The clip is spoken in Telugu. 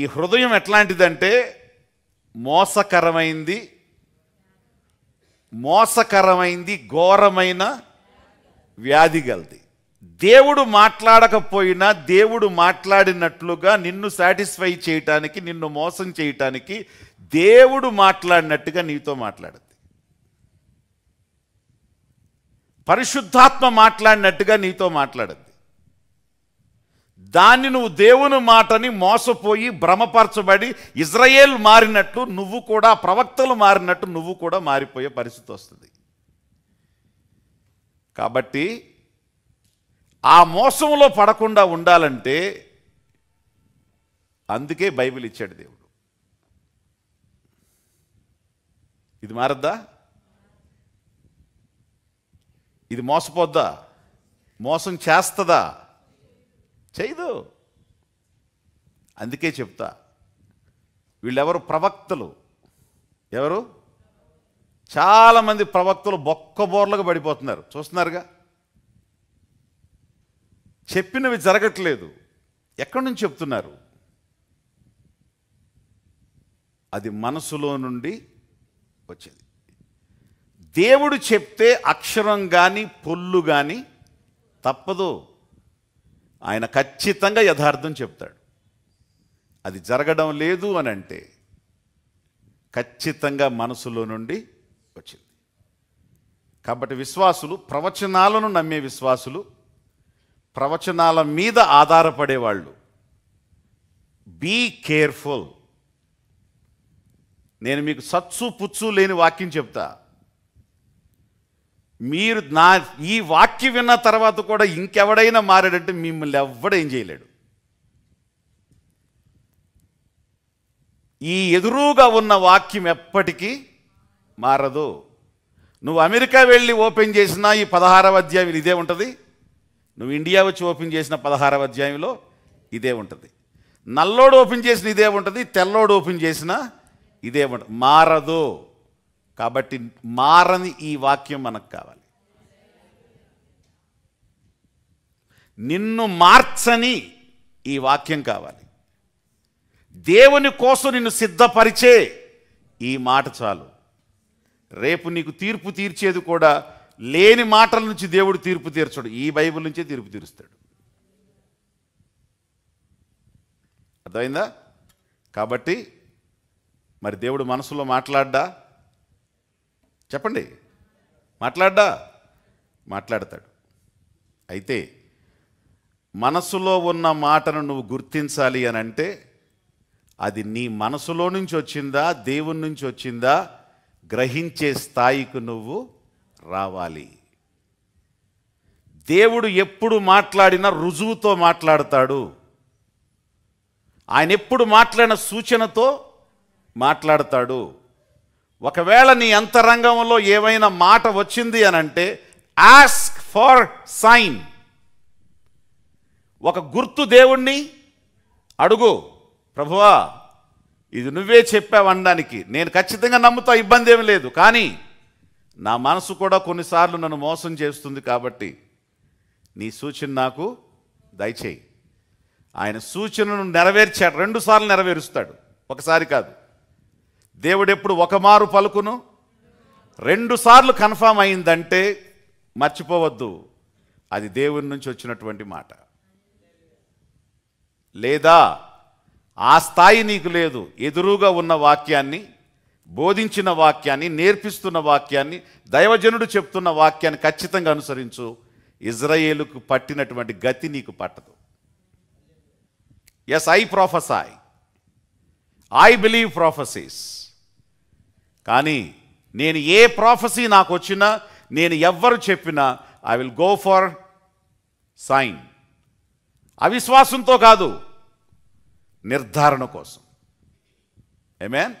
ఈ హృదయం ఎట్లాంటిదంటే మోసకరమైంది మోసకరమైంది ఘోరమైన వ్యాధి గలది దేవుడు మాట్లాడకపోయినా దేవుడు మాట్లాడినట్లుగా నిన్ను సాటిస్ఫై చేయటానికి నిన్ను మోసం చేయటానికి దేవుడు మాట్లాడినట్టుగా నీతో మాట్లాడుతుంది పరిశుద్ధాత్మ మాట్లాడినట్టుగా నీతో మాట్లాడుద్ది దాన్ని నువ్వు దేవుని మాటని మోసపోయి భ్రమపరచబడి ఇజ్రాయేల్ మారినట్టు నువ్వు కూడా ప్రవక్తలు మారినట్టు నువ్వు కూడా మారిపోయే పరిస్థితి వస్తుంది కాబట్టి ఆ మోసంలో పడకుండా ఉండాలంటే అందుకే బైబిల్ ఇచ్చాడు దేవుడు ఇది మారద్దా ఇది మోసపోద్దా మోసం చేస్తుందా చేయదు అందుకే చెప్తా వీళ్ళెవరు ప్రవక్తలు ఎవరు చాలామంది ప్రవక్తలు బొక్క బోర్లకు పడిపోతున్నారు చూస్తున్నారుగా చెప్పినవి జరగట్లేదు ఎక్కడి నుంచి చెప్తున్నారు అది మనసులో నుండి వచ్చేది దేవుడు చెప్తే అక్షరం కానీ పొల్లు కానీ తప్పదు ఆయన ఖచ్చితంగా యథార్థం చెప్తాడు అది జరగడం లేదు అని అంటే ఖచ్చితంగా మనసులో నుండి వచ్చింది కాబట్టి విశ్వాసులు ప్రవచనాలను నమ్మే విశ్వాసులు ప్రవచనాల మీద ఆధారపడేవాళ్ళు బీ కేర్ఫుల్ నేను మీకు సచ్చు పుచ్చు లేని వాక్యం చెప్తా మీరు నా ఈ వాక్యం విన్న తర్వాత కూడా ఇంకెవడైనా మారాడంటే మిమ్మల్ని ఎవ్వడేం చేయలేడు ఈ ఎదురుగా ఉన్న వాక్యం ఎప్పటికీ మారదు నువ్వు అమెరికా వెళ్ళి ఓపెన్ చేసిన ఈ పదహారవ అధ్యాయులు ఇదే ఉంటుంది నువ్వు ఇండియా వచ్చి ఓపెన్ చేసిన పదహారవ అధ్యాయంలో ఇదే ఉంటుంది నల్లోడు ఓపెన్ చేసిన ఇదే ఉంటుంది తెల్లోడు ఓపెన్ చేసిన ఇదే ఉంటుంది మారదు కాబట్టి మారని ఈ వాక్యం మనకు కావాలి నిన్ను మార్చని ఈ వాక్యం కావాలి దేవుని కోసం నిన్ను సిద్ధపరిచే ఈ మాట చాలు రేపు నీకు తీర్పు తీర్చేది కూడా లేని మాటల నుంచి దేవుడు తీర్పు తీర్చడు ఈ బైబిల్ నుంచే తీర్పు తీరుస్తాడు అర్థమైందా కాబట్టి మరి దేవుడు మనసులో మాట్లాడ్డా చెప్పండి మాట్లాడ్డా మాట్లాడతాడు అయితే మనసులో ఉన్న మాటను నువ్వు గుర్తించాలి అని అంటే అది నీ మనసులో నుంచి వచ్చిందా దేవుని నుంచి వచ్చిందా గ్రహించే స్థాయికి నువ్వు రావాలి దేవుడు ఎప్పుడు మాట్లాడినా రుజువుతో మాట్లాడతాడు ఆయన ఎప్పుడు మాట్లాడిన సూచనతో మాట్లాడతాడు ఒకవేళ నీ అంతరంగంలో ఏవైనా మాట వచ్చింది అని అంటే ఆస్క్ ఫార్ సైన్ ఒక గుర్తు దేవుణ్ణి అడుగు ప్రభువా ఇది నువ్వే చెప్పావు అనడానికి నేను ఖచ్చితంగా నమ్ముతా ఇబ్బంది ఏమి లేదు కానీ నా మనసు కూడా కొన్నిసార్లు నన్ను మోసం చేస్తుంది కాబట్టి నీ సూచన నాకు దయచేయి ఆయన సూచనను నెరవేర్చాడు రెండుసార్లు నెరవేరుస్తాడు ఒకసారి కాదు దేవుడు ఎప్పుడు ఒక మారు పలుకును రెండు సార్లు కన్ఫామ్ అయిందంటే మర్చిపోవద్దు అది దేవుడి నుంచి వచ్చినటువంటి మాట లేదా ఆ స్థాయి నీకు లేదు ఎదురుగా ఉన్న వాక్యాన్ని బోధించిన వాక్యాన్ని నేర్పిస్తున్న వాక్యాన్ని దైవజనుడు చెప్తున్న వాక్యాన్ని ఖచ్చితంగా అనుసరించు ఇజ్రాయేలుకు పట్టినటువంటి గతి నీకు పట్టదు yes I prophesy I believe prophecies కానీ నేను ఏ ప్రాఫసీ నాకు వచ్చినా నేను ఎవ్వరు చెప్పినా I will go for sign అవిశ్వాసంతో కాదు నిర్ధారణ కోసం ఏమేన్